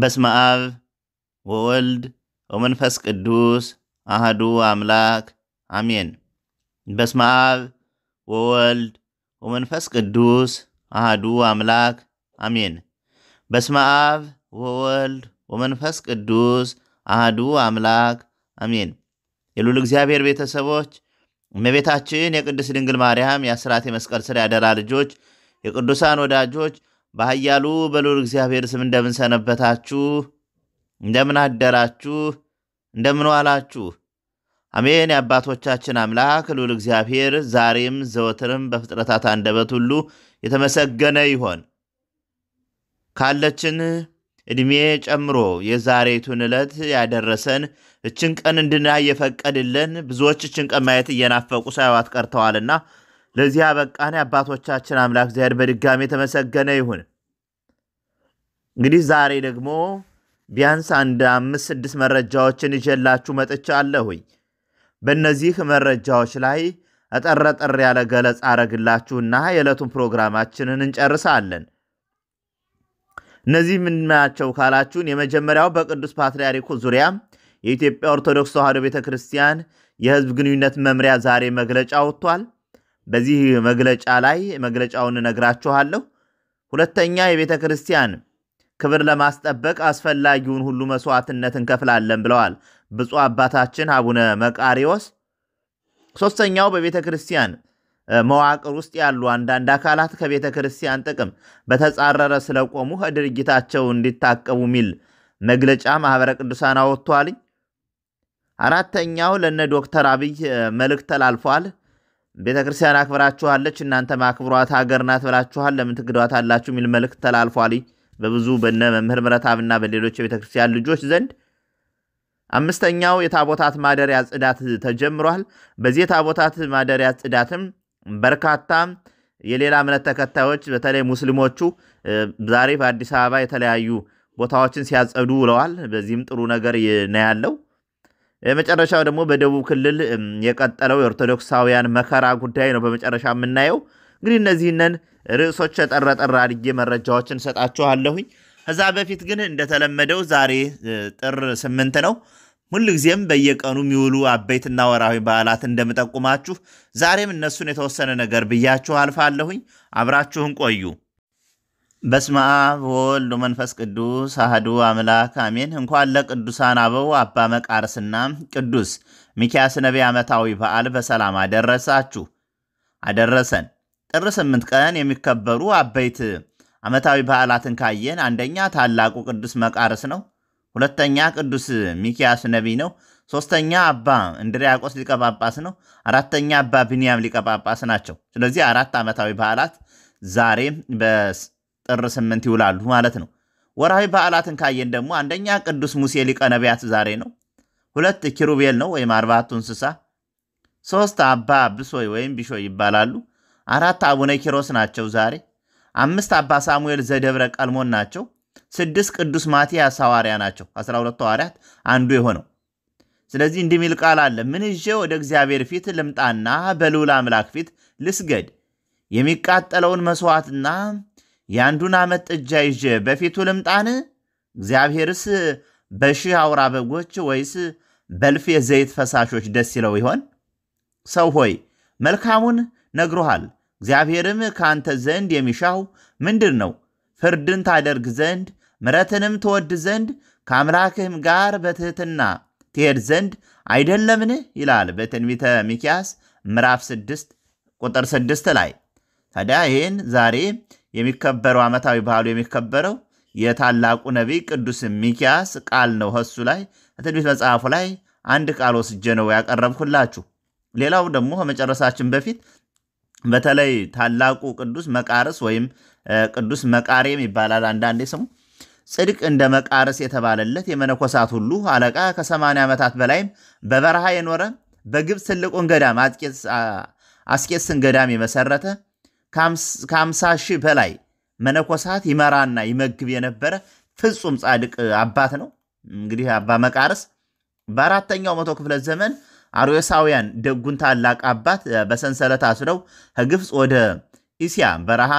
በስመ አብ ወወልድ ወመንፈስ ቅዱስ አህዱ አምላክ አሜን። በስመ አብ ወወልድ ወመንፈስ ቅዱስ አህዱ አምላክ አሜን። በስመ አብ ወወልድ ወመንፈስ ቅዱስ አህዱ አምላክ አሜን። የሉል እግዚአብሔር ቤተሰቦች እመቤታችን የቅድስት ድንግል ማርያም የአስራት የመስቀል ስር ያደራ ልጆች የቅዱሳን ወዳጆች በኃያሉ በልዑል እግዚአብሔር ስም እንደምን ሰነበታችሁ? እንደምን አደራችሁ? እንደምን ዋላችሁ? አሜን። የአባቶቻችን አምላክ ልዑል እግዚአብሔር ዛሬም ዘወትርም በፍጥረታት አንደበት ሁሉ የተመሰገነ ይሆን። ካለችን ዕድሜ ጨምሮ የዛሬቱን ዕለት ያደረሰን እችን ቀን እንድናይ የፈቀድልን ብዙዎች እችን ቀን ማየት እየናፈቁ ሳይዋት ቀርተዋልና ለዚህ አበቃን አባቶቻችን አምላክ እግዚአብሔር በድጋሚ የተመሰገነ ይሁን። እንግዲህ ዛሬ ደግሞ ቢያንስ አንድ አምስት ስድስት መረጃዎችን ይዤላችሁ መጥቻለሁኝ። በእነዚህ መረጃዎች ላይ አጠረጠር ያለ ገለጻ አረግላችሁና የዕለቱን ፕሮግራማችንን እንጨርሳለን። እነዚህ ምን ናቸው ካላችሁን፣ የመጀመሪያው በቅዱስ ፓትርያርኩ ዙሪያ የኢትዮጵያ ኦርቶዶክስ ተዋሕዶ ቤተ ክርስቲያን የሕዝብ ግንኙነት መምሪያ ዛሬ መግለጫ ወጥቷል። በዚህ መግለጫ ላይ መግለጫውን እነግራችኋለሁ። ሁለተኛ የቤተ ክርስቲያን ክብር ለማስጠበቅ አስፈላጊውን ሁሉ መስዋዕትነት እንከፍላለን ብለዋል ብፁዕ አባታችን አቡነ መቃሪዎስ። ሶስተኛው በቤተ ክርስቲያን መዋቅር ውስጥ ያሉ አንዳንድ አካላት ከቤተ ክርስቲያን ጥቅም በተጻረረ ስለቆሙ ከድርጊታቸው እንዲታቀቡ የሚል መግለጫ ማህበረ ቅዱሳን አወጥቷልኝ። አራተኛው ለነ ዶክተር አብይ መልእክት ተላልፏል። ቤተ ክርስቲያን አክብራችኋለች፣ እናንተ ማክብሯት ሀገር ናት ብላችኋል፣ ለምን ትግዷት አላችሁ የሚል መልእክት ተላልፏል። በብዙ በነ መምህር ምረታብና በሌሎች የቤተ ክርስቲያን ልጆች ዘንድ አምስተኛው የታቦታት ማደሪያ ጽዳት ተጀምሯል። በዚህ የታቦታት ማደሪያ ጽዳትም በርካታ የሌላ እምነት ተከታዮች በተለይ ሙስሊሞቹ ዛሬ በአዲስ አበባ የተለያዩ ቦታዎችን ሲያጸዱ ውለዋል። በዚህም ጥሩ ነገር ነው ያለው። የመጨረሻው ደግሞ በደቡብ ክልል የቀጠለው የኦርቶዶክሳውያን መከራ ጉዳይ ነው። በመጨረሻ የምናየው እንግዲህ እነዚህንን ርዕሶች የጠረጠር አድጌ መረጃዎችን ሰጣችኋለሁኝ። ከዛ በፊት ግን እንደተለመደው ዛሬ ጥር ስምንት ነው። ጊዜም በየቀኑ የሚውሉ አበይትና ወራዊ በዓላት እንደምጠቁማችሁ ዛሬም እነሱን የተወሰነ ነገር ብያችሁ አልፋለሁኝ። አብራችሁን ቆዩ። በስመ አብ ወወልድ ወመንፈስ ቅዱስ አህዱ አምላክ አሜን። እንኳን ለቅዱሳን አበው አባ መቃርስና ቅዱስ ሚኪያስ ነቢይ ዓመታዊ በዓል በሰላም አደረሳችሁ አደረሰን። ጥር ስምንት ቀን የሚከበሩ አበይት ዓመታዊ በዓላትን ካየን አንደኛ ታላቁ ቅዱስ መቃርስ ነው። ሁለተኛ ቅዱስ ሚኪያስ ነቢይ ነው። ሶስተኛ አባ እንድሪያቆስ ሊቀ ጳጳስ ነው። አራተኛ አባ ቢንያም ሊቀ ጳጳስ ናቸው። ስለዚህ አራት ዓመታዊ በዓላት ዛሬ ጥር ስምንት ይውላሉ ማለት ነው። ወርሃዊ በዓላትን ካየን ደግሞ አንደኛ ቅዱስ ሙሴ ሊቀ ነቢያት ዛሬ ነው። ሁለት ኪሩቤል ነው ወይም አርባቱ እንስሳ። ሶስት አባ ብሶይ ወይም ቢሾይ ይባላሉ። አራት አቡነ ኪሮስ ናቸው ዛሬ። አምስት አባ ሳሙኤል ዘደብረ ቀልሞን ናቸው። ስድስት ቅዱስ ማቲያስ ሐዋርያ ናቸው። 12 ሐዋርያት አንዱ የሆነው ስለዚህ እንዲህ ሚል ቃል አለ። ምን ይዤ ወደ እግዚአብሔር ፊት ልምጣና በልዑል አምላክ ፊት ልስገድ? የሚቃጠለውን መሥዋዕትና የአንዱን ዓመት ጥጃ ይዤ በፊቱ ልምጣን? እግዚአብሔርስ በሺህ አውራ በጎች ወይስ በልፍ የዘይት ፈሳሾች ደስ ይለው ይሆን? ሰው ሆይ መልካሙን ነግሮሃል። እግዚአብሔርም ከአንተ ዘንድ የሚሻው ምንድን ነው? ፍርድን ታደርግ ዘንድ ምረትንም ትወድ ዘንድ ከአምላክህም ጋር በትሕትና ትሄድ ዘንድ አይደለምን? ይላል በትንቢተ ሚኪያስ ምዕራፍ 6 ቁጥር 6 ላይ። ታዲያ ይህን ዛሬ የሚከበረው ዓመታዊ በዓሉ የሚከበረው የታላቁ ነቢይ ቅዱስ ሚኪያስ ቃል ነው። ከሱ ላይ ትንቢት መጽሐፉ ላይ አንድ ቃል ወስጄ ነው ያቀረብኩላችሁ። ሌላው ደግሞ ከመጨረሳችን በፊት በተለይ ታላቁ ቅዱስ መቃርስ ወይም ቅዱስ መቃሬም ይባላል አንዳንዴ ስሙ ጽድቅ እንደ መቃርስ የተባለለት የመነኮሳት ሁሉ አለቃ ከ80 ዓመታት በላይም በበረሃ የኖረ በግብፅ ትልቁን ገዳም አስቄስን ገዳም የመሰረተ ከአምሳ ሺህ በላይ መነኮሳት ይመራና ይመግብ የነበረ ፍጹም ጻድቅ አባት ነው። እንግዲህ አባ መቃርስ በአራተኛው መቶ ክፍለ ዘመን አርዮሳውያን ደጉን ታላቅ አባት በሰንሰለት አስረው ከግብፅ ወደ ኢስያ በረሃ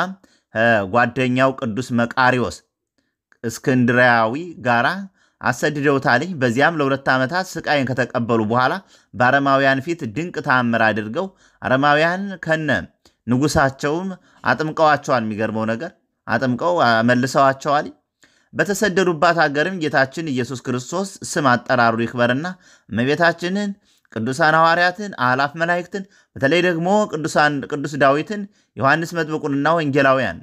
ጓደኛው ቅዱስ መቃሪዎስ እስክንድሪያዊ ጋራ አሰድደውታል በዚያም ለሁለት ዓመታት ስቃይን ከተቀበሉ በኋላ በአረማውያን ፊት ድንቅ ተአምር አድርገው አረማውያን ከነ ንጉሳቸውም አጥምቀዋቸዋል። የሚገርመው ነገር አጥምቀው መልሰዋቸዋል። በተሰደዱባት አገርም ጌታችን ኢየሱስ ክርስቶስ ስም አጠራሩ ይክበርና እመቤታችንን፣ ቅዱሳን ሐዋርያትን፣ አላፍ መላእክትን በተለይ ደግሞ ቅዱስ ዳዊትን፣ ዮሐንስ መጥምቁንና ወንጌላውያን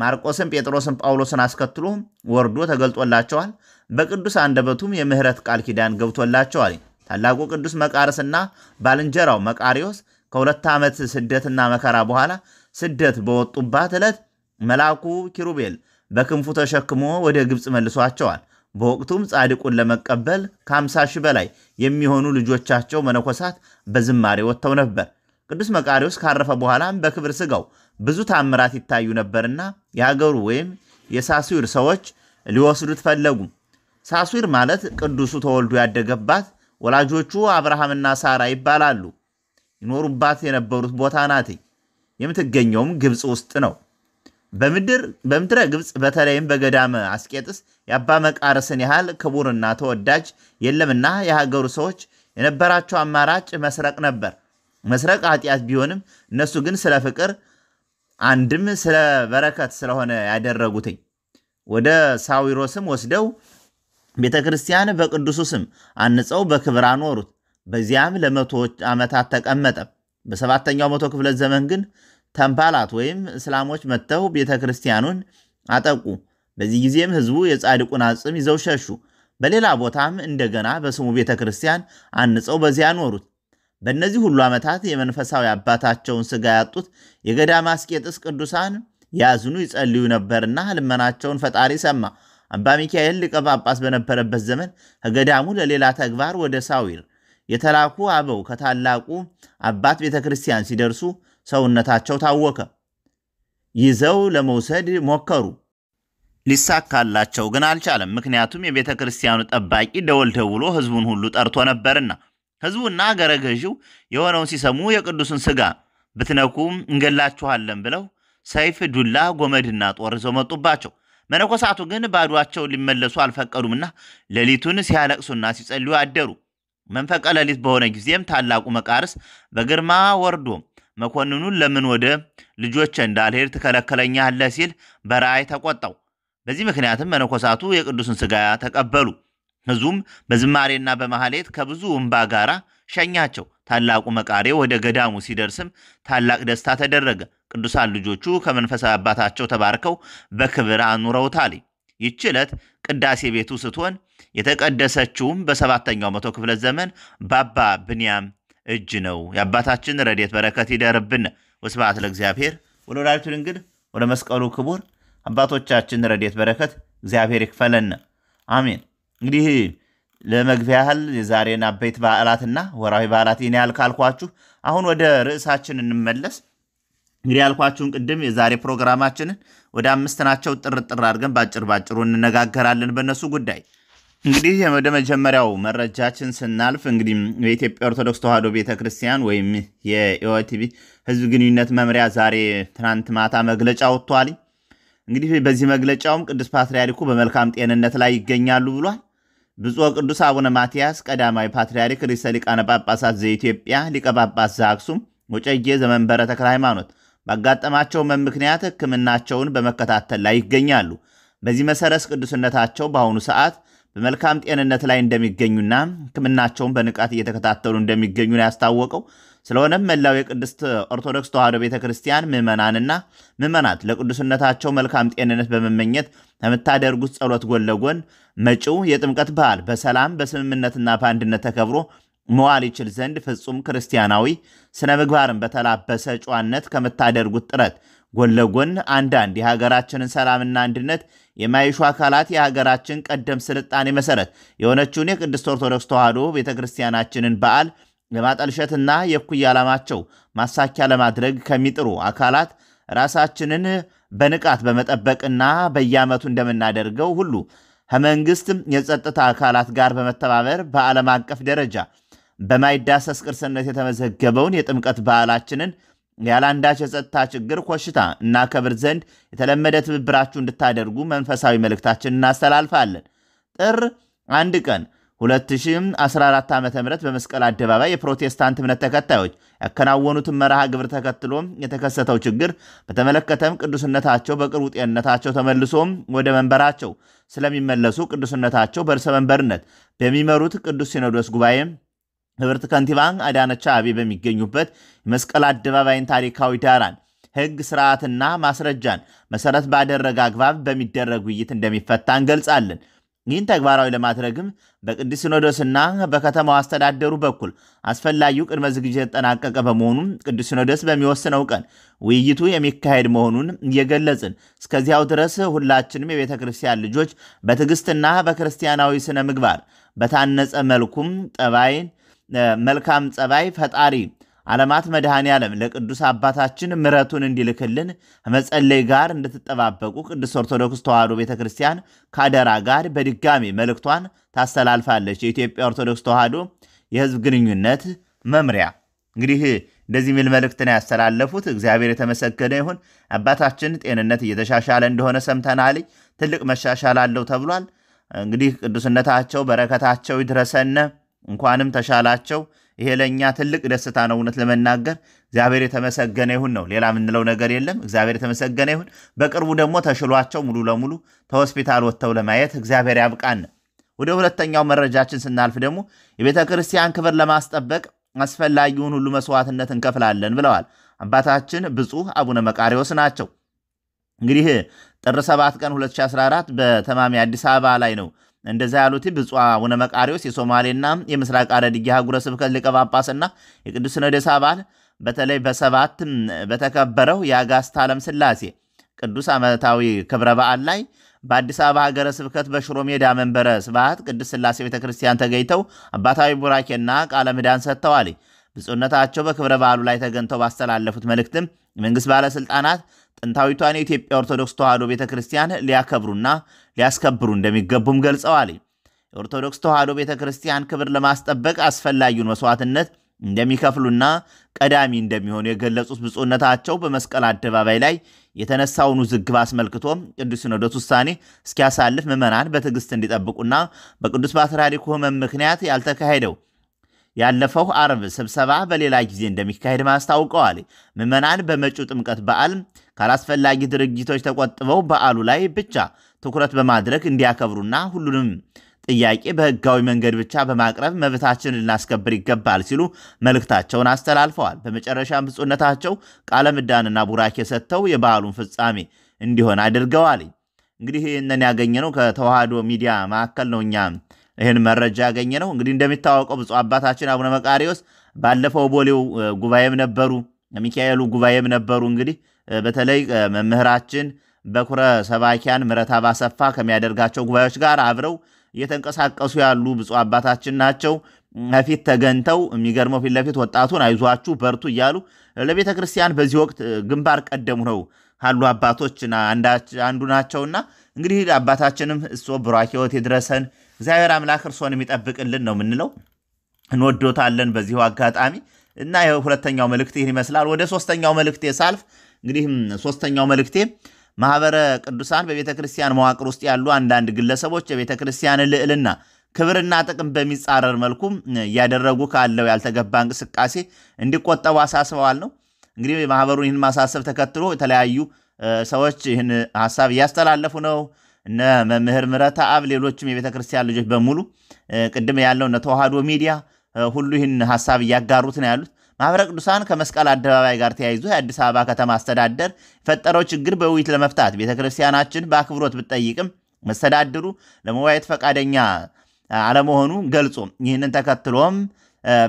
ማርቆስን፣ ጴጥሮስን፣ ጳውሎስን አስከትሎ ወርዶ ተገልጦላቸዋል። በቅዱስ አንደበቱም የምሕረት ቃል ኪዳን ገብቶላቸዋል። ታላቁ ቅዱስ መቃርስና ባልንጀራው መቃሪዎስ ከሁለት ዓመት ስደትና መከራ በኋላ ስደት በወጡባት ዕለት መልአኩ ኪሩቤል በክንፉ ተሸክሞ ወደ ግብፅ መልሷቸዋል። በወቅቱም ጻድቁን ለመቀበል ከ50 ሺህ በላይ የሚሆኑ ልጆቻቸው መነኮሳት በዝማሬ ወጥተው ነበር። ቅዱስ መቃሪዎስ ካረፈ በኋላም በክብር ሥጋው ብዙ ታምራት ይታዩ ነበርና የአገሩ ወይም የሳስዊር ሰዎች ሊወስዱት ፈለጉ። ሳስዊር ማለት ቅዱሱ ተወልዶ ያደገባት፣ ወላጆቹ አብርሃምና ሳራ ይባላሉ። ይኖሩባት የነበሩት ቦታ ናት። የምትገኘውም ግብፅ ውስጥ ነው። በምድረ ግብፅ በተለይም በገዳመ አስቄጥስ የአባ መቃርስን ያህል ክቡርና ተወዳጅ የለምና የሀገሩ ሰዎች የነበራቸው አማራጭ መስረቅ ነበር። መስረቅ ኃጢአት ቢሆንም እነሱ ግን ስለ ፍቅር አንድም ስለ በረከት ስለሆነ ያደረጉትኝ ወደ ሳዊሮስም ወስደው ቤተ ክርስቲያን በቅዱሱ ስም አንጸው በክብር አኖሩት። በዚያም ለመቶ ዓመታት ተቀመጠ። በሰባተኛው መቶ ክፍለ ዘመን ግን ተምፓላት ወይም እስላሞች መጥተው ቤተ ክርስቲያኑን አጠቁ። በዚህ ጊዜም ህዝቡ የጻድቁን አጽም ይዘው ሸሹ። በሌላ ቦታም እንደገና በስሙ ቤተ ክርስቲያን አንጸው በዚያ ኖሩት። በእነዚህ ሁሉ ዓመታት የመንፈሳዊ አባታቸውን ሥጋ ያጡት የገዳመ አስቄጥስ ቅዱሳን ያዝኑ ይጸልዩ ነበርና ልመናቸውን ፈጣሪ ሰማ። አባ ሚካኤል ሊቀ ጳጳስ በነበረበት ዘመን ከገዳሙ ለሌላ ተግባር ወደ ሳዊር የተላኩ አበው ከታላቁ አባት ቤተ ክርስቲያን ሲደርሱ ሰውነታቸው ታወከ። ይዘው ለመውሰድ ሞከሩ። ሊሳካላቸው ግን አልቻለም። ምክንያቱም የቤተ ክርስቲያኑ ጠባቂ ደወል ደውሎ ሕዝቡን ሁሉ ጠርቶ ነበርና ሕዝቡና አገረ ገዢው የሆነውን ሲሰሙ የቅዱስን ሥጋ ብትነኩም እንገላችኋለን ብለው ሰይፍ፣ ዱላ፣ ጎመድና ጦር ይዘው መጡባቸው። መነኮሳቱ ግን ባዷቸው ሊመለሱ አልፈቀዱምና ሌሊቱን ሲያለቅሱና ሲጸልዩ አደሩ። መንፈቀ ሌሊት በሆነ ጊዜም ታላቁ መቃርስ በግርማ ወርዶ መኮንኑን ለምን ወደ ልጆች እንዳልሄድ ትከለከለኛለህ ሲል በራእይ ተቆጣው። በዚህ ምክንያትም መነኮሳቱ የቅዱስን ሥጋ ተቀበሉ። ሕዝቡም በዝማሬና በማህሌት ከብዙ እምባ ጋር ሸኛቸው። ታላቁ መቃሬ ወደ ገዳሙ ሲደርስም ታላቅ ደስታ ተደረገ። ቅዱሳን ልጆቹ ከመንፈሳዊ አባታቸው ተባርከው በክብር አኑረውታል። ይች ዕለት ቅዳሴ ቤቱ ስትሆን የተቀደሰችውም በሰባተኛው መቶ ክፍለ ዘመን በአባ ብንያም እጅ ነው። የአባታችን ረድኤት በረከት ይደርብን። ወስብሐት ለእግዚአብሔር ወለወላዲቱ ድንግል ወደ መስቀሉ ክቡር። አባቶቻችን ረድኤት በረከት እግዚአብሔር ይክፈለን፣ አሜን። እንግዲህ ለመግቢያ ያህል የዛሬን አበይት በዓላትና ወራዊ በዓላት ይህን ያህል ካልኳችሁ፣ አሁን ወደ ርዕሳችን እንመለስ። እንግዲህ ያልኳችሁን ቅድም የዛሬ ፕሮግራማችንን ወደ አምስት ናቸው፣ ጥርጥር አድርገን ባጭር ባጭሩ እንነጋገራለን በእነሱ ጉዳይ እንግዲህ ወደ መጀመሪያው መረጃችን ስናልፍ እንግዲህ የኢትዮጵያ ኦርቶዶክስ ተዋሕዶ ቤተ ክርስቲያን ወይም የኢኦቲቪ ሕዝብ ግንኙነት መምሪያ ዛሬ ትናንት ማታ መግለጫ ወጥቷል። እንግዲህ በዚህ መግለጫውም ቅዱስ ፓትርያርኩ በመልካም ጤንነት ላይ ይገኛሉ ብሏል። ብፁዕ ቅዱስ አቡነ ማትያስ ቀዳማዊ ፓትርያርክ ርዕሰ ሊቃነ ጳጳሳት ዘኢትዮጵያ ሊቀ ጳጳስ ዘአክሱም ወጨጌ ዘመንበረ ተክለ ሃይማኖት ባጋጠማቸው ምክንያት ሕክምናቸውን በመከታተል ላይ ይገኛሉ። በዚህ መሰረት ቅዱስነታቸው በአሁኑ ሰዓት በመልካም ጤንነት ላይ እንደሚገኙና ሕክምናቸውን በንቃት እየተከታተሉ እንደሚገኙ ነው ያስታወቀው። ስለሆነም መላው የቅድስት ኦርቶዶክስ ተዋሕዶ ቤተ ክርስቲያን ምዕመናንና ምዕመናት ለቅዱስነታቸው መልካም ጤንነት በመመኘት ከምታደርጉት ጸሎት ጎን ለጎን መጪው የጥምቀት በዓል በሰላም በስምምነትና በአንድነት ተከብሮ መዋል ይችል ዘንድ ፍጹም ክርስቲያናዊ ስነ ምግባርን በተላበሰ ጨዋነት ከምታደርጉት ጥረት ጎን ለጎን አንዳንድ የሀገራችንን ሰላምና አንድነት የማይሹ አካላት የሀገራችን ቀደም ስልጣኔ መሰረት የሆነችውን የቅድስት ኦርቶዶክስ ተዋሕዶ ቤተ ክርስቲያናችንን በዓል ለማጠልሸትና የእኩይ ዓላማቸው ማሳኪያ ለማድረግ ከሚጥሩ አካላት ራሳችንን በንቃት በመጠበቅና በየዓመቱ እንደምናደርገው ሁሉ ከመንግስት የጸጥታ አካላት ጋር በመተባበር በዓለም አቀፍ ደረጃ በማይዳሰስ ቅርስነት የተመዘገበውን የጥምቀት በዓላችንን ያለአንዳች የጸጥታ ችግር ኮሽታ እናከብር ዘንድ የተለመደ ትብብራችሁ እንድታደርጉ መንፈሳዊ መልእክታችን እናስተላልፋለን። ጥር አንድ ቀን 2014 ዓ ም በመስቀል አደባባይ የፕሮቴስታንት እምነት ተከታዮች ያከናወኑትን መርሃ ግብር ተከትሎም የተከሰተው ችግር በተመለከተም ቅዱስነታቸው በቅርቡ ጤንነታቸው ተመልሶም ወደ መንበራቸው ስለሚመለሱ ቅዱስነታቸው በርዕሰ መንበርነት በሚመሩት ቅዱስ ሲኖዶስ ጉባኤም ክብርት ከንቲባ አዳነች አቤቤ በሚገኙበት የመስቀል አደባባይን ታሪካዊ ዳራን ህግ ስርዓትና ማስረጃን መሰረት ባደረገ አግባብ በሚደረግ ውይይት እንደሚፈታ እንገልጻለን። ይህን ተግባራዊ ለማድረግም በቅዱስ ሲኖዶስና በከተማው አስተዳደሩ በኩል አስፈላጊው ቅድመ ዝግጅት የተጠናቀቀ በመሆኑም ቅዱስ ሲኖዶስ በሚወስነው ቀን ውይይቱ የሚካሄድ መሆኑን እየገለጽን እስከዚያው ድረስ ሁላችንም የቤተ ክርስቲያን ልጆች በትዕግስትና በክርስቲያናዊ ስነ ምግባር በታነጸ መልኩም ጠባይን መልካም ጸባይ ፈጣሪ ዓለማት መድኃኔ ዓለም ለቅዱስ አባታችን ምረቱን እንዲልክልን መጸለይ ጋር እንድትጠባበቁ ቅዱስ ኦርቶዶክስ ተዋሕዶ ቤተ ክርስቲያን ካደራ ጋር በድጋሚ መልእክቷን ታስተላልፋለች። የኢትዮጵያ ኦርቶዶክስ ተዋሕዶ የሕዝብ ግንኙነት መምሪያ እንግዲህ እንደዚህ የሚል መልእክት ነው ያስተላለፉት። እግዚአብሔር የተመሰገነ ይሁን። አባታችን ጤንነት እየተሻሻለ እንደሆነ ሰምተናል። ትልቅ መሻሻል አለው ተብሏል። እንግዲህ ቅዱስነታቸው በረከታቸው ይድረሰነ። እንኳንም ተሻላቸው። ይሄ ለእኛ ትልቅ ደስታ ነው። እውነት ለመናገር እግዚአብሔር የተመሰገነ ይሁን ነው። ሌላ የምንለው ነገር የለም። እግዚአብሔር የተመሰገነ ይሁን። በቅርቡ ደግሞ ተሽሏቸው ሙሉ ለሙሉ ከሆስፒታል ወጥተው ለማየት እግዚአብሔር ያብቃን። ወደ ሁለተኛው መረጃችን ስናልፍ ደግሞ የቤተ ክርስቲያን ክብር ለማስጠበቅ አስፈላጊውን ሁሉ መስዋዕትነት እንከፍላለን ብለዋል አባታችን ብፁዕ አቡነ መቃሪዎስ ናቸው። እንግዲህ ጥር 7 ቀን 2014 በተማሚ አዲስ አበባ ላይ ነው እንደዛ ያሉት ብፁዕ አቡነ መቃሪዎስ የሶማሌና የምስራቅ ሐረርጌ አህጉረ ስብከት ሊቀ ጳጳስና የቅዱስ ሲኖዶስ አባል በተለይ በሰባት በተከበረው የአጋስታ ዓለም ስላሴ ቅዱስ ዓመታዊ ክብረ በዓል ላይ በአዲስ አበባ ሀገረ ስብከት በሽሮ ሜዳ መንበረ ስብሐት ቅዱስ ስላሴ ቤተ ክርስቲያን ተገኝተው አባታዊ ቡራኬና ቃለ ምዕዳን ሰጥተዋል። ብፁዕነታቸው በክብረ በዓሉ ላይ ተገኝተው ባስተላለፉት መልእክትም የመንግሥት ባለሥልጣናት ጥንታዊቷን የኢትዮጵያ ኦርቶዶክስ ተዋሕዶ ቤተ ክርስቲያን ሊያከብሩና ሊያስከብሩ እንደሚገቡም ገልጸዋል። የኦርቶዶክስ ተዋሕዶ ቤተ ክርስቲያን ክብር ለማስጠበቅ አስፈላጊውን መስዋዕትነት እንደሚከፍሉና ቀዳሚ እንደሚሆኑ የገለጹት ብፁዕነታቸው በመስቀል አደባባይ ላይ የተነሳውን ውዝግብ አስመልክቶ ቅዱስ ሲኖዶስ ውሳኔ እስኪያሳልፍ ምዕመናን በትዕግሥት እንዲጠብቁና በቅዱስ ፓትርያርኩ ሕመም ምክንያት ያልተካሄደው ያለፈው አርብ ስብሰባ በሌላ ጊዜ እንደሚካሄድ ማስታውቀዋል። ምዕመናን በመጪው ጥምቀት በዓል ካላስፈላጊ ድርጊቶች ተቆጥበው በዓሉ ላይ ብቻ ትኩረት በማድረግ እንዲያከብሩና ሁሉንም ጥያቄ በህጋዊ መንገድ ብቻ በማቅረብ መብታችን ልናስከብር ይገባል ሲሉ መልእክታቸውን አስተላልፈዋል። በመጨረሻ ብፁዕነታቸው ቃለ ምዕዳንና ቡራኬ ሰጥተው የበዓሉን ፍጻሜ እንዲሆን አድርገዋል። እንግዲህ ይህንን ያገኘነው ከተዋህዶ ሚዲያ ማዕከል ነው። እኛ ይህን መረጃ ያገኘ ነው። እንግዲህ እንደሚታወቀው ብፁ አባታችን አቡነ መቃሪዎስ ባለፈው ቦሌው ጉባኤም ነበሩ፣ ሚካኤሉ ጉባኤም ነበሩ። እንግዲህ በተለይ መምህራችን በኩረ ሰባኪያን ምረታ ባሰፋ ከሚያደርጋቸው ጉባኤዎች ጋር አብረው እየተንቀሳቀሱ ያሉ ብፁ አባታችን ናቸው። ፊት ተገንተው የሚገርመው ፊት ለፊት ወጣቱን አይዟችሁ በርቱ እያሉ ለቤተ ክርስቲያን በዚህ ወቅት ግንባር ቀደሙ ነው ካሉ አባቶች አንዱ ናቸውና እንግዲህ አባታችንም እሶ ብሯኪወት የድረሰን እግዚአብሔር አምላክ እርሶን የሚጠብቅልን ነው የምንለው። እንወዶታለን በዚሁ አጋጣሚ እና ሁለተኛው መልእክት ይህን ይመስላል። ወደ ሶስተኛው መልእክቴ ሳልፍ እንግዲህ ሶስተኛው መልእክቴ ማህበረ ቅዱሳን በቤተ ክርስቲያን መዋቅር ውስጥ ያሉ አንዳንድ ግለሰቦች የቤተ ክርስቲያን ልዕልና ክብርና ጥቅም በሚጻረር መልኩ እያደረጉ ካለው ያልተገባ እንቅስቃሴ እንዲቆጠቡ አሳስበዋል ነው እንግዲህ ማህበሩን ይህን ማሳሰብ ተከትሎ የተለያዩ ሰዎች ይህን ሀሳብ እያስተላለፉ ነው። እነ መምህር ምረታ አብ፣ ሌሎችም የቤተ ክርስቲያን ልጆች በሙሉ ቅድም ያለው እነ ተዋህዶ ሚዲያ ሁሉ ይህን ሀሳብ እያጋሩት ነው ያሉት። ማህበረ ቅዱሳን ከመስቀል አደባባይ ጋር ተያይዞ የአዲስ አበባ ከተማ አስተዳደር የፈጠረው ችግር በውይይት ለመፍታት ቤተ ክርስቲያናችን በአክብሮት ብጠይቅም መስተዳድሩ ለመወያየት ፈቃደኛ አለመሆኑ ገልጾ ይህንን ተከትሎም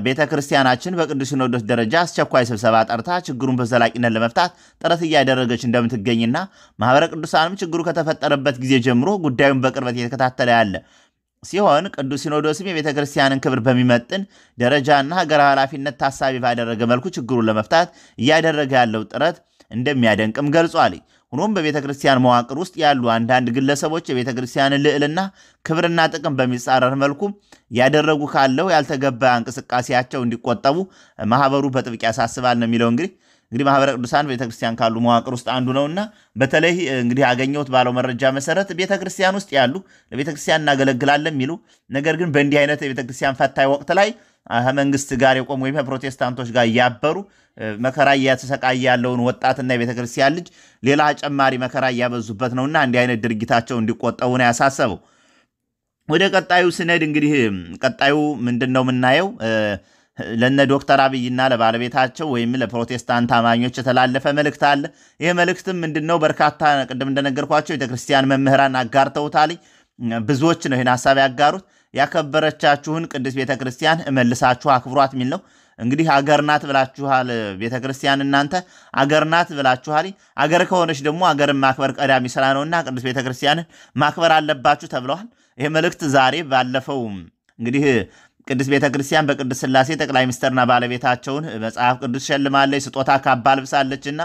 ቤተ ክርስቲያናችን በቅዱስ ሲኖዶስ ደረጃ አስቸኳይ ስብሰባ ጠርታ ችግሩን በዘላቂነት ለመፍታት ጥረት እያደረገች እንደምትገኝና ማህበረ ቅዱሳንም ችግሩ ከተፈጠረበት ጊዜ ጀምሮ ጉዳዩን በቅርበት እየተከታተለ ያለ ሲሆን ቅዱስ ሲኖዶስም የቤተ ክርስቲያንን ክብር በሚመጥን ደረጃና ሀገራዊ ኃላፊነት ታሳቢ ባደረገ መልኩ ችግሩን ለመፍታት እያደረገ ያለው ጥረት እንደሚያደንቅም ገልጿል። ሆኖም በቤተ ክርስቲያን መዋቅር ውስጥ ያሉ አንዳንድ ግለሰቦች የቤተ ክርስቲያንን ልዕልና ክብርና ጥቅም በሚጻረር መልኩ ያደረጉ ካለው ያልተገባ እንቅስቃሴያቸው እንዲቆጠቡ ማህበሩ በጥብቅ ያሳስባል ነው የሚለው እንግዲህ እንግዲህ ማህበረ ቅዱሳን ክርስቲያን ካሉ መዋቅር ውስጥ አንዱ ነውና በተለይ እንግዲህ ያገኘሁት ባለው መረጃ መሰረት ቤተክርስቲያን ውስጥ ያሉ ለቤተክርስቲያን እናገለግላለን የሚሉ ነገር ግን በእንዲህ አይነት ክርስቲያን ፈታኝ ወቅት ላይ ከመንግስት ጋር የቆሙ ወይም ከፕሮቴስታንቶች ጋር እያበሩ መከራ እያተሰቃየ ያለውን ወጣትና የቤተክርስቲያን ልጅ ሌላ ተጨማሪ መከራ እያበዙበት ነውና እንዲህ አይነት ድርጊታቸው እንዲቆጠቡ ነው ያሳሰበው። ወደ ቀጣዩ ስነድ እንግዲህ ቀጣዩ ምንድን ነው የምናየው? ለነ ዶክተር አብይና ለባለቤታቸው ወይም ለፕሮቴስታንት አማኞች የተላለፈ መልእክት አለ። ይህ መልእክትም ምንድን ነው? በርካታ ቅድም እንደነገርኳቸው ቤተክርስቲያን መምህራን አጋርተውታልኝ። ብዙዎች ነው ይህን ሀሳብ ያጋሩት። ያከበረቻችሁን ቅድስት ቤተ ክርስቲያን እመልሳችሁ አክብሯት የሚል ነው። እንግዲህ አገር ናት ብላችኋል ቤተ ክርስቲያን እናንተ አገር ናት ብላችኋል። አገር ከሆነች ደግሞ አገርን ማክበር ቀዳሚ ስራ ነውና ቅድስት ቤተ ክርስቲያንን ማክበር አለባችሁ ተብለዋል። ይህ መልእክት ዛሬ ባለፈው እንግዲህ ቅድስት ቤተ ክርስቲያን በቅዱስ ስላሴ ጠቅላይ ሚኒስትርና ባለቤታቸውን መጽሐፍ ቅዱስ ሸልማለች፣ ስጦታ ካባ ልብሳለችና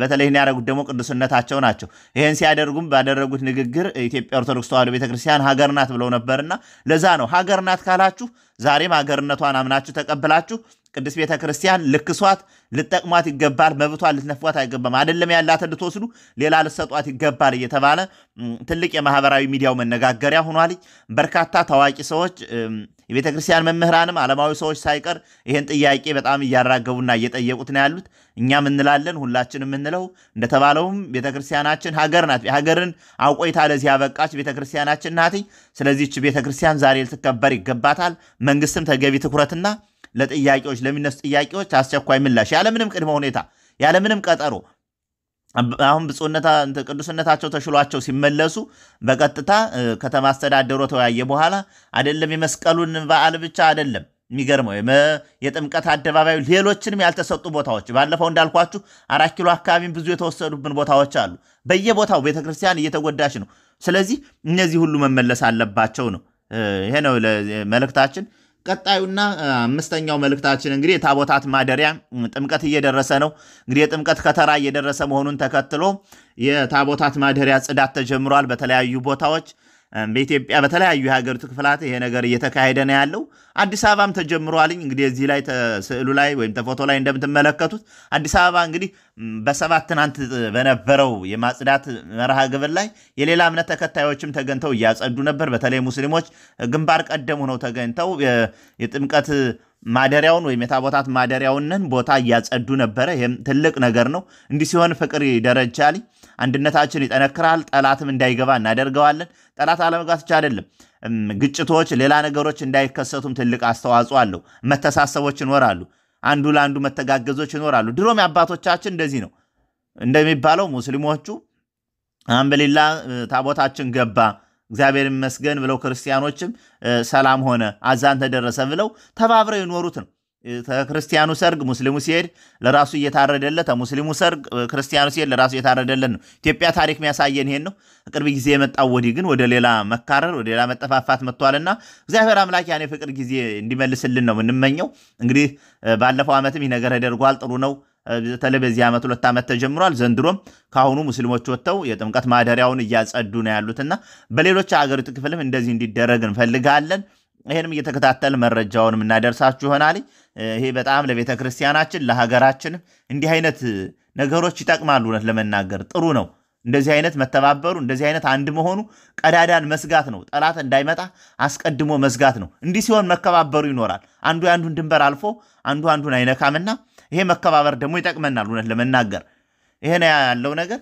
በተለይ ህን ያደረጉት ደግሞ ቅዱስነታቸው ናቸው። ይህን ሲያደርጉም ባደረጉት ንግግር ኢትዮጵያ ኦርቶዶክስ ተዋሕዶ ቤተ ክርስቲያን ሀገር ናት ብለው ነበርና ለዛ ነው ሀገር ናት ካላችሁ ዛሬም ሀገርነቷን አምናችሁ ተቀብላችሁ ቅዱስ ቤተ ክርስቲያን ልክሷት ልጠቅሟት ይገባል፣ መብቷን ልትነፍጓት አይገባም። አይደለም ያላትን ልትወስዱ ሌላ ልትሰጧት ይገባል እየተባለ ትልቅ የማህበራዊ ሚዲያው መነጋገሪያ ሆኗል። በርካታ ታዋቂ ሰዎች የቤተ ክርስቲያን መምህራንም ዓለማዊ ሰዎች ሳይቀር ይህን ጥያቄ በጣም እያራገቡና እየጠየቁት ነው ያሉት። እኛም እንላለን ሁላችን የምንለው እንደተባለውም ቤተ ክርስቲያናችን ሀገር ናት። ሀገርን አውቆይታ ለዚህ ያበቃች ቤተ ክርስቲያናችን ናት። ስለዚህች ቤተ ክርስቲያን ዛሬ ልትከበር ይገባታል። መንግስትም ተገቢ ትኩረትና ለጥያቄዎች ለሚነሱ ጥያቄዎች አስቸኳይ ምላሽ ያለምንም ቅድመ ሁኔታ ያለምንም ቀጠሮ አሁን ብፁዕነት ቅዱስነታቸው ተሽሏቸው ሲመለሱ በቀጥታ ከተማ አስተዳደሮ ተወያየ በኋላ አይደለም የመስቀሉን በዓል ብቻ አይደለም የሚገርመው የጥምቀት አደባባዩ፣ ሌሎችንም ያልተሰጡ ቦታዎች ባለፈው እንዳልኳችሁ አራት ኪሎ አካባቢም ብዙ የተወሰዱብን ቦታዎች አሉ። በየቦታው ቤተክርስቲያን እየተጎዳች ነው። ስለዚህ እነዚህ ሁሉ መመለስ አለባቸው ነው። ይሄ ነው መልእክታችን። ቀጣዩና አምስተኛው መልእክታችን እንግዲህ የታቦታት ማደሪያ ጥምቀት እየደረሰ ነው። እንግዲህ የጥምቀት ከተራ እየደረሰ መሆኑን ተከትሎ የታቦታት ማደሪያ ጽዳት ተጀምሯል። በተለያዩ ቦታዎች በኢትዮጵያ በተለያዩ የሀገሪቱ ክፍላት ይሄ ነገር እየተካሄደ ነው ያለው። አዲስ አበባም ተጀምሯልኝ። እንግዲህ እዚህ ላይ ስዕሉ ላይ ወይም ተፎቶ ላይ እንደምትመለከቱት አዲስ አበባ እንግዲህ በሰባት ትናንት በነበረው የማጽዳት መርሃ ግብር ላይ የሌላ እምነት ተከታዮችም ተገኝተው እያጸዱ ነበር። በተለይ ሙስሊሞች ግንባር ቀደም ሆነው ተገኝተው የጥምቀት ማደሪያውን ወይም የታቦታት ማደሪያውንን ቦታ እያጸዱ ነበረ። ይህም ትልቅ ነገር ነው። እንዲህ ሲሆን ፍቅር ይደረጃል፣ አንድነታችን ይጠነክራል፣ ጠላትም እንዳይገባ እናደርገዋለን። ጠላት አለመግባት ብቻ አይደለም፣ ግጭቶች፣ ሌላ ነገሮች እንዳይከሰቱም ትልቅ አስተዋጽኦ አለው። መተሳሰቦች ይኖራሉ። አንዱ ለአንዱ መተጋገዞች ይኖራሉ። ድሮም የአባቶቻችን እንደዚህ ነው እንደሚባለው ሙስሊሞቹ አንበሌላ ታቦታችን ገባ እግዚአብሔር ይመስገን ብለው ክርስቲያኖችም ሰላም ሆነ አዛን ተደረሰ ብለው ተባብረው የኖሩት ነው። ተክርስቲያኑ ሰርግ ሙስሊሙ ሲሄድ ለራሱ እየታረደለ ተሙስሊሙ ሰርግ ክርስቲያኑ ሲሄድ ለራሱ እየታረደለን ነው። ኢትዮጵያ ታሪክ የሚያሳየን ይሄን ነው። ቅርብ ጊዜ የመጣው ወዲህ ግን ወደ ሌላ መካረር፣ ወደ ሌላ መጠፋፋት መጥቷልና እግዚአብሔር አምላክ ያኔ ፍቅር ጊዜ እንዲመልስልን ነው የምንመኘው። እንግዲህ ባለፈው ዓመትም ይህ ነገር ተደርጓል። ጥሩ ነው። በተለይ በዚህ ዓመት ሁለት ዓመት ተጀምሯል። ዘንድሮም ከአሁኑ ሙስሊሞች ወጥተው የጥምቀት ማደሪያውን እያጸዱ ነው ያሉትና በሌሎች አገሪቱ ክፍልም እንደዚህ እንዲደረግ እንፈልጋለን። ይህንም እየተከታተል መረጃውን የምናደርሳችሁ ይሆናል። ይሄ በጣም ለቤተ ክርስቲያናችን ለሀገራችን እንዲህ አይነት ነገሮች ይጠቅማሉ። እውነት ለመናገር ጥሩ ነው። እንደዚህ አይነት መተባበሩ እንደዚህ አይነት አንድ መሆኑ ቀዳዳን መስጋት ነው። ጠላት እንዳይመጣ አስቀድሞ መስጋት ነው። እንዲህ ሲሆን መከባበሩ ይኖራል። አንዱ የአንዱን ድንበር አልፎ አንዱ አንዱን አይነካምና ይሄ መከባበር ደግሞ ይጠቅመናል። እውነት ለመናገር ይሄ ነው ያለው ነገር።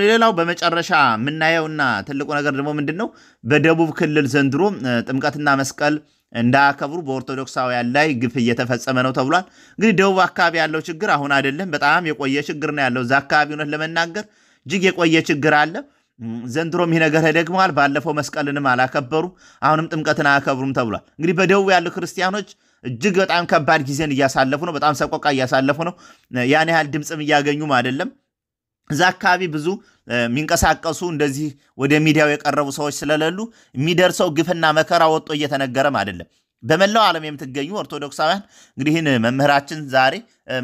ሌላው በመጨረሻ የምናየውና ትልቁ ነገር ደግሞ ምንድን ነው? በደቡብ ክልል ዘንድሮ ጥምቀትና መስቀል እንዳያከብሩ በኦርቶዶክሳውያን ላይ ግፍ እየተፈጸመ ነው ተብሏል። እንግዲህ ደቡብ አካባቢ ያለው ችግር አሁን አይደለም፣ በጣም የቆየ ችግር ነው ያለው። እዛ አካባቢ እውነት ለመናገር እጅግ የቆየ ችግር አለ። ዘንድሮም ይህ ነገር ደግመዋል። ባለፈው መስቀልንም አላከበሩ፣ አሁንም ጥምቀትን አያከብሩም ተብሏል። እንግዲህ በደቡብ ያሉ ክርስቲያኖች እጅግ በጣም ከባድ ጊዜን እያሳለፉ ነው። በጣም ሰቆቃ እያሳለፉ ነው። ያን ያህል ድምፅም እያገኙም አይደለም። እዛ አካባቢ ብዙ የሚንቀሳቀሱ እንደዚህ ወደ ሚዲያው የቀረቡ ሰዎች ስለሌሉ የሚደርሰው ግፍና መከራ ወጥቶ እየተነገረም አይደለም። በመላው ዓለም የምትገኙ ኦርቶዶክሳውያን እንግዲህ ይህን መምህራችን ዛሬ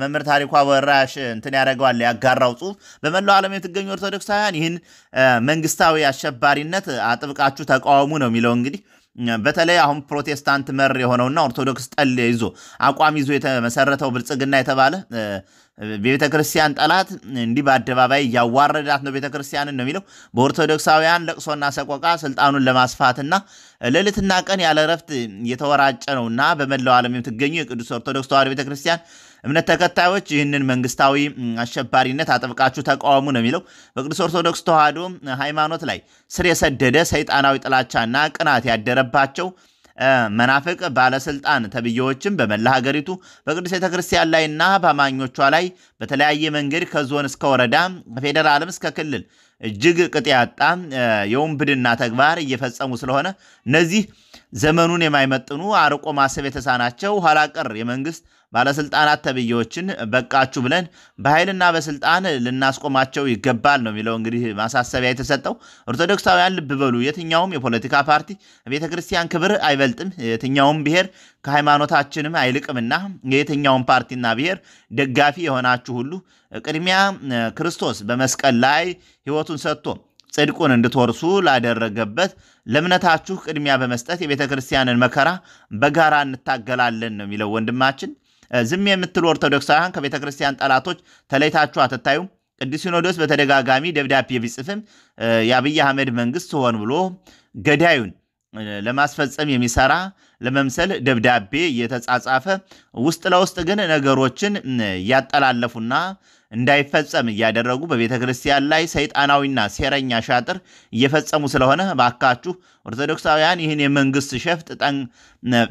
መምህር ታሪኩ አበራሽ እንትን ያደረገዋል ያጋራው ጽሁፍ በመላው ዓለም የምትገኙ ኦርቶዶክሳውያን ይህን መንግስታዊ አሸባሪነት አጥብቃችሁ ተቃውሙ ነው የሚለው እንግዲህ በተለይ አሁን ፕሮቴስታንት መር የሆነውና ኦርቶዶክስ ጠል ይዞ አቋም ይዞ የተመሰረተው ብልጽግና የተባለ ቤተክርስቲያን ክርስቲያን ጠላት እንዲህ በአደባባይ እያዋረዳት ነው ቤተ ክርስቲያንን ነው የሚለው። በኦርቶዶክሳውያን ለቅሶና ሰቆቃ ስልጣኑን ለማስፋትና ሌሊትና ቀን ያለ እረፍት እየተወራጨ ነውና በመላው ዓለም የምትገኙ የቅዱስ ኦርቶዶክስ ተዋሕዶ ቤተ ክርስቲያን እምነት ተከታዮች ይህንን መንግስታዊ አሸባሪነት አጥብቃችሁ ተቃወሙ ነው የሚለው። በቅዱስ ኦርቶዶክስ ተዋህዶ ሃይማኖት ላይ ስር የሰደደ ሰይጣናዊ ጥላቻና ቅናት ያደረባቸው መናፍቅ ባለስልጣን ተብዬዎችም በመላ ሀገሪቱ ቤተክርስቲያን ክርስቲያን ላይና በአማኞቿ ላይ በተለያየ መንገድ ከዞን እስከ ወረዳ ከፌዴራልም እስከ ክልል እጅግ ቅጥ ያጣ የውንብድና ተግባር እየፈጸሙ ስለሆነ እነዚህ ዘመኑን የማይመጥኑ አርቆ ማሰብ የተሳናቸው ኋላ ቀር የመንግስት ባለስልጣናት ተብዬዎችን በቃችሁ ብለን በኃይልና በስልጣን ልናስቆማቸው ይገባል ነው የሚለው እንግዲህ ማሳሰቢያ የተሰጠው። ኦርቶዶክሳውያን ልብ በሉ፣ የትኛውም የፖለቲካ ፓርቲ ቤተ ክርስቲያን ክብር አይበልጥም፣ የትኛውም ብሔር ከሃይማኖታችንም አይልቅምና የትኛውም ፓርቲና ብሔር ደጋፊ የሆናችሁ ሁሉ ቅድሚያ ክርስቶስ በመስቀል ላይ ሕይወቱን ሰጥቶ ጽድቁን እንድትወርሱ ላደረገበት ለእምነታችሁ ቅድሚያ በመስጠት የቤተ ክርስቲያንን መከራ በጋራ እንታገላለን ነው የሚለው ወንድማችን። ዝም የምትሉ ኦርቶዶክሳውያን ከቤተ ክርስቲያን ጠላቶች ተለይታችሁ አትታዩም? ቅዱስ ሲኖዶስ በተደጋጋሚ ደብዳቤ ቢጽፍም የአብይ አህመድ መንግስት ሆን ብሎ ገዳዩን ለማስፈጸም የሚሰራ ለመምሰል ደብዳቤ እየተጻጻፈ ውስጥ ለውስጥ ግን ነገሮችን እያጠላለፉና እንዳይፈጸም እያደረጉ በቤተ ክርስቲያን ላይ ሰይጣናዊና ሴረኛ ሻጥር እየፈጸሙ ስለሆነ ባካችሁ ኦርቶዶክሳውያን ይህን የመንግስት ሸፍጥ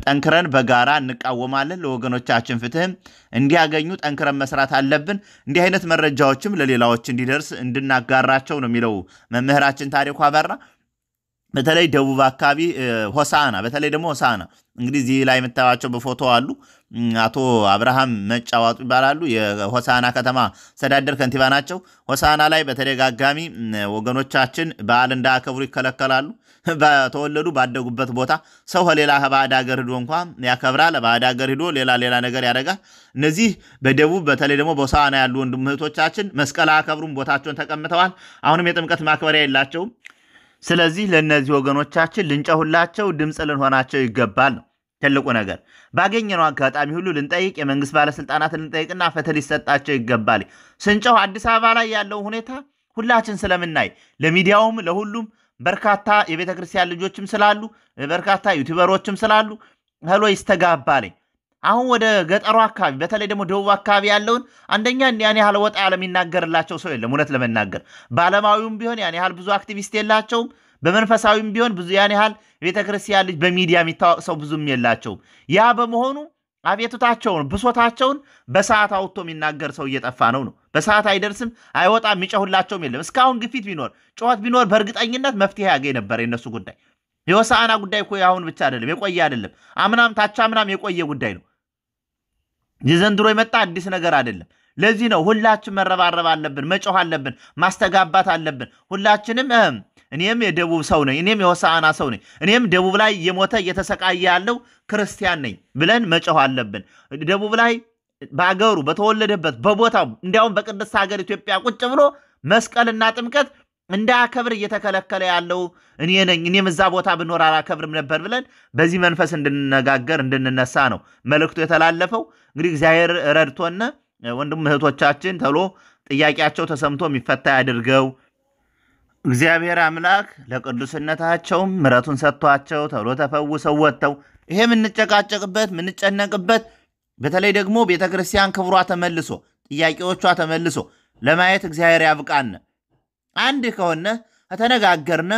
ጠንክረን በጋራ እንቃወማለን። ለወገኖቻችን ፍትህም እንዲያገኙ ጠንክረን መስራት አለብን። እንዲህ አይነት መረጃዎችም ለሌላዎች እንዲደርስ እንድናጋራቸው ነው የሚለው መምህራችን ታሪኩ አበራ። በተለይ ደቡብ አካባቢ ሆሳና በተለይ ደግሞ ሆሳና እንግዲህ እዚህ ላይ የምታዩቸው በፎቶ አሉ። አቶ አብርሃም መጫዋጡ ይባላሉ። የሆሳና ከተማ አስተዳደር ከንቲባ ናቸው። ሆሳና ላይ በተደጋጋሚ ወገኖቻችን በዓል እንዳያከብሩ ይከለከላሉ። በተወለዱ ባደጉበት ቦታ ሰው ከሌላ ከባዕድ ሀገር ሂዶ እንኳ ያከብራል። ባዕድ ሀገር ሂዶ ሌላ ሌላ ነገር ያደርጋል። እነዚህ በደቡብ በተለይ ደግሞ በሆሳና ያሉ ወንድም እህቶቻችን መስቀል አያከብሩም። ቦታቸውን ተቀምጠዋል። አሁንም የጥምቀት ማክበሪያ የላቸውም። ስለዚህ ለእነዚህ ወገኖቻችን ልንጨሁላቸው፣ ድምፅ ልንሆናቸው ይገባል ነው ትልቁ ነገር። ባገኘነው አጋጣሚ ሁሉ ልንጠይቅ፣ የመንግስት ባለስልጣናት ልንጠይቅና ፍትህ ሊሰጣቸው ይገባል። ስንጨው አዲስ አበባ ላይ ያለው ሁኔታ ሁላችን ስለምናይ ለሚዲያውም ለሁሉም በርካታ የቤተ ክርስቲያን ልጆችም ስላሉ በርካታ ዩቱበሮችም ስላሉ ህሎ ይስተጋባልኝ አሁን ወደ ገጠሩ አካባቢ በተለይ ደግሞ ደቡብ አካባቢ ያለውን አንደኛ ያን ያህል ወጣ ያለ የሚናገርላቸው ሰው የለም። እውነት ለመናገር በዓለማዊውም ቢሆን ያን ያህል ብዙ አክቲቪስት የላቸውም። በመንፈሳዊም ቢሆን ብዙ ያን ያህል ቤተክርስቲያን ልጅ በሚዲያ የሚታወቅ ሰው ብዙም የላቸውም። ያ በመሆኑ አቤቱታቸውን ብሶታቸውን በሰዓት አውጥቶ የሚናገር ሰው እየጠፋ ነው ነው በሰዓት አይደርስም፣ አይወጣም፣ የሚጨሁላቸውም የለም። እስካሁን ግፊት ቢኖር ጩኸት ቢኖር በእርግጠኝነት መፍትሄ ያገኝ ነበር። የእነሱ ጉዳይ የወሳአና ጉዳይ እኮ አሁን ብቻ አይደለም የቆየ አይደለም፣ አምናም ታቻ ምናም የቆየ ጉዳይ ነው። የዘንድሮ የመጣ አዲስ ነገር አይደለም። ለዚህ ነው ሁላችን መረባረብ አለብን፣ መጮህ አለብን፣ ማስተጋባት አለብን። ሁላችንም እኔም የደቡብ ሰው ነኝ፣ እኔም የሆሳዕና ሰው ነኝ፣ እኔም ደቡብ ላይ የሞተ እየተሰቃየ ያለው ክርስቲያን ነኝ ብለን መጮህ አለብን። ደቡብ ላይ በአገሩ በተወለደበት በቦታው እንዲያውም በቅድስት ሀገር ኢትዮጵያ ቁጭ ብሎ መስቀልና ጥምቀት እንዳያከብር እየተከለከለ ያለው እኔ ነኝ። እኔም እዛ ቦታ ብኖር አላከብርም ነበር ብለን በዚህ መንፈስ እንድንነጋገር እንድንነሳ ነው መልእክቱ የተላለፈው። እንግዲህ እግዚአብሔር ረድቶነ ወንድም እህቶቻችን ተሎ ጥያቄያቸው ተሰምቶ የሚፈታ ያድርገው። እግዚአብሔር አምላክ ለቅዱስነታቸውም ምረቱን ሰጥቷቸው ተብሎ ተፈውሰው ወጥተው ይሄ የምንጨቃጨቅበት የምንጨነቅበት በተለይ ደግሞ ቤተ ክርስቲያን ክብሯ ተመልሶ ጥያቄዎቿ ተመልሶ ለማየት እግዚአብሔር ያብቃን። አንድ ከሆነ ከተነጋገርነ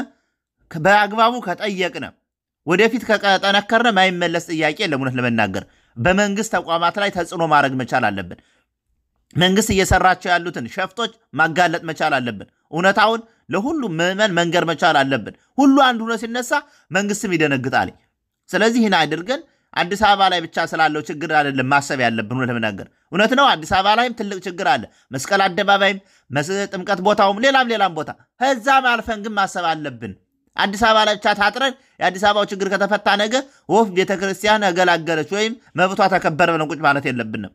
በአግባቡ ከጠየቅነ ወደፊት ከጠነከርነ ማይመለስ ጥያቄ የለም። ለመናገር በመንግስት ተቋማት ላይ ተጽዕኖ ማድረግ መቻል አለብን። መንግስት እየሰራቸው ያሉትን ሸፍጦች ማጋለጥ መቻል አለብን። እውነታውን ለሁሉም ምዕመን መንገር መቻል አለብን። ሁሉ አንድ ሆኖ ሲነሳ መንግስትም ይደነግጣል። ስለዚህ ይህን አድርገን አዲስ አበባ ላይ ብቻ ስላለው ችግር አይደለም ማሰብ ያለብን። ለመናገር እውነት ነው፣ አዲስ አበባ ላይም ትልቅ ችግር አለ። መስቀል አደባባይም፣ ጥምቀት ቦታውም፣ ሌላም ሌላም ቦታ ከዛም አልፈን ግን ማሰብ አለብን። አዲስ አበባ ላይ ብቻ ታጥረን የአዲስ አበባው ችግር ከተፈታ ነገ ወፍ ቤተክርስቲያን አገላገለች ወይም መብቷ ተከበረ ብለን ቁጭ ማለት የለብንም።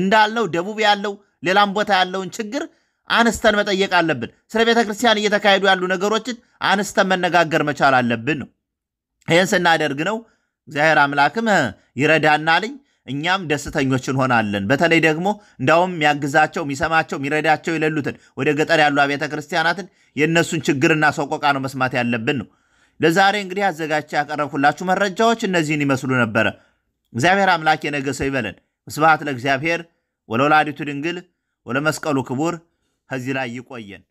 እንዳልነው ደቡብ ያለው ሌላም ቦታ ያለውን ችግር አንስተን መጠየቅ አለብን። ስለ ቤተክርስቲያን እየተካሄዱ ያሉ ነገሮችን አንስተን መነጋገር መቻል አለብን ነው። ይህን ስናደርግ ነው እግዚአብሔር አምላክም ይረዳናልኝ እኛም ደስተኞች እንሆናለን። በተለይ ደግሞ እንዳውም የሚያግዛቸው የሚሰማቸው የሚረዳቸው የሌሉትን ወደ ገጠር ያሉ አብያተ ክርስቲያናትን የእነሱን ችግርና ሰቆቃ ነው መስማት ያለብን ነው። ለዛሬ እንግዲህ አዘጋጅቼ ያቀረብኩላችሁ መረጃዎች እነዚህን ይመስሉ ነበረ። እግዚአብሔር አምላክ የነገ ሰው ይበለን። ስብሐት ለእግዚአብሔር ወለወላዲቱ ድንግል ወለመስቀሉ ክቡር። ከዚህ ላይ ይቆየን።